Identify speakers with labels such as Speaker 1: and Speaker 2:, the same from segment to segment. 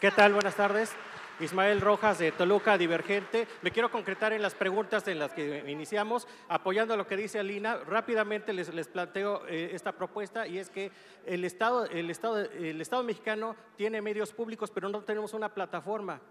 Speaker 1: ¿Qué tal? Buenas tardes. Ismael Rojas de Toluca Divergente. Me quiero concretar en las preguntas en las que iniciamos. Apoyando lo que dice Alina, rápidamente les, les planteo eh, esta propuesta y es que el Estado, el, Estado, el Estado mexicano tiene medios públicos, pero no tenemos una plataforma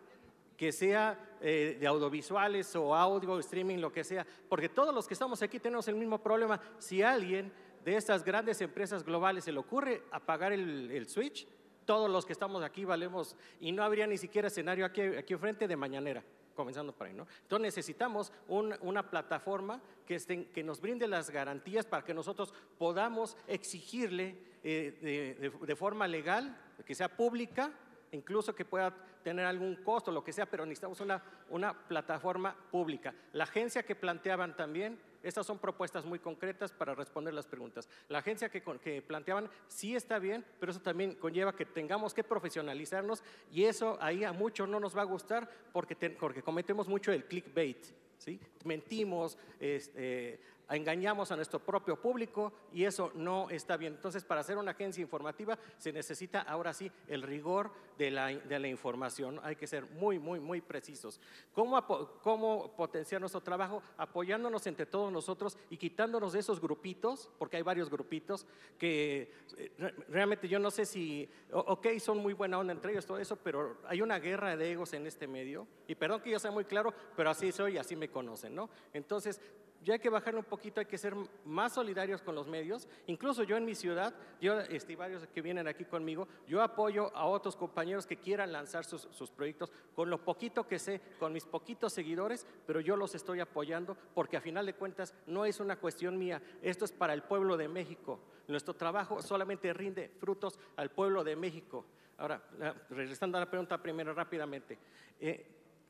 Speaker 1: que sea eh, de audiovisuales o audio, streaming, lo que sea, porque todos los que estamos aquí tenemos el mismo problema. Si a alguien de estas grandes empresas globales se le ocurre apagar el, el switch, todos los que estamos aquí valemos y no habría ni siquiera escenario aquí, aquí enfrente de mañanera, comenzando por ahí, ¿no? Entonces necesitamos una plataforma que, que nos brinde las garantías para que nosotros podamos exigirle eh, de forma legal, que sea pública, incluso que pueda tener algún costo, lo que sea, pero necesitamos una, una plataforma pública. La agencia que planteaban también, estas son propuestas muy concretas para responder las preguntas. La agencia que, que planteaban sí está bien, pero eso también conlleva que tengamos que profesionalizarnos y eso ahí a muchos no nos va a gustar porque, porque cometemos mucho el clickbait. ¿sí? Mentimos, este, engañamos a nuestro propio público y eso no está bien. Entonces, para ser una agencia informativa se necesita ahora sí el rigor de la, de la información. Hay que ser muy, muy, muy precisos. ¿Cómo, ¿Cómo potenciar nuestro trabajo? Apoyándonos entre todos nosotros y quitándonos de esos grupitos, porque hay varios grupitos que eh, realmente yo no sé si, ok, son muy buena onda entre ellos, todo eso, pero hay una guerra de egos en este medio. Y perdón que yo sea muy claro, pero así soy y así me conocen, ¿no? Entonces, ya hay que bajar un poquito, hay que ser más solidarios con los medios. Incluso yo en mi ciudad, yo, este, varios que vienen aquí conmigo, yo apoyo a otros compañeros que quieran lanzar sus, proyectos con lo poquito que sé, con mis poquitos seguidores, pero yo los estoy apoyando porque a final de cuentas no es una cuestión mía, esto es para el pueblo de México. Nuestro trabajo solamente rinde frutos al pueblo de México. Ahora, regresando a la pregunta primero rápidamente, eh,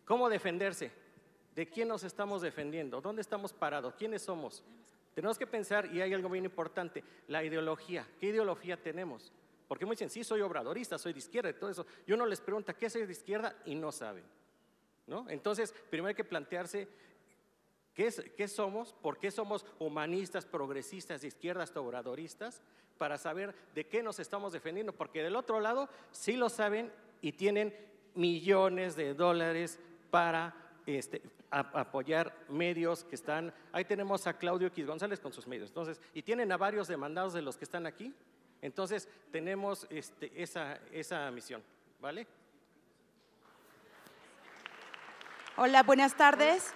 Speaker 1: ¿cómo defenderse? ¿De quién nos estamos defendiendo? ¿Dónde estamos parados? ¿Quiénes somos? Tenemos que pensar, y hay algo bien importante, la ideología. ¿Qué ideología tenemos? Porque muy dicen, sí, soy obradorista, soy de izquierda y todo eso. Y uno les pregunta, ¿qué soy de izquierda? Y no saben. ¿no? Entonces, primero hay que plantearse ¿Qué, es, ¿Qué, somos? ¿Por qué somos humanistas, progresistas, de izquierdas, obradoristas? Para saber de qué nos estamos defendiendo, porque del otro lado sí lo saben y tienen millones de dólares para este, apoyar medios que están, ahí tenemos a Claudio X González con sus medios, entonces, y tienen a varios demandados de los que están aquí, entonces tenemos este, esa, esa misión, ¿vale? Hola, buenas tardes.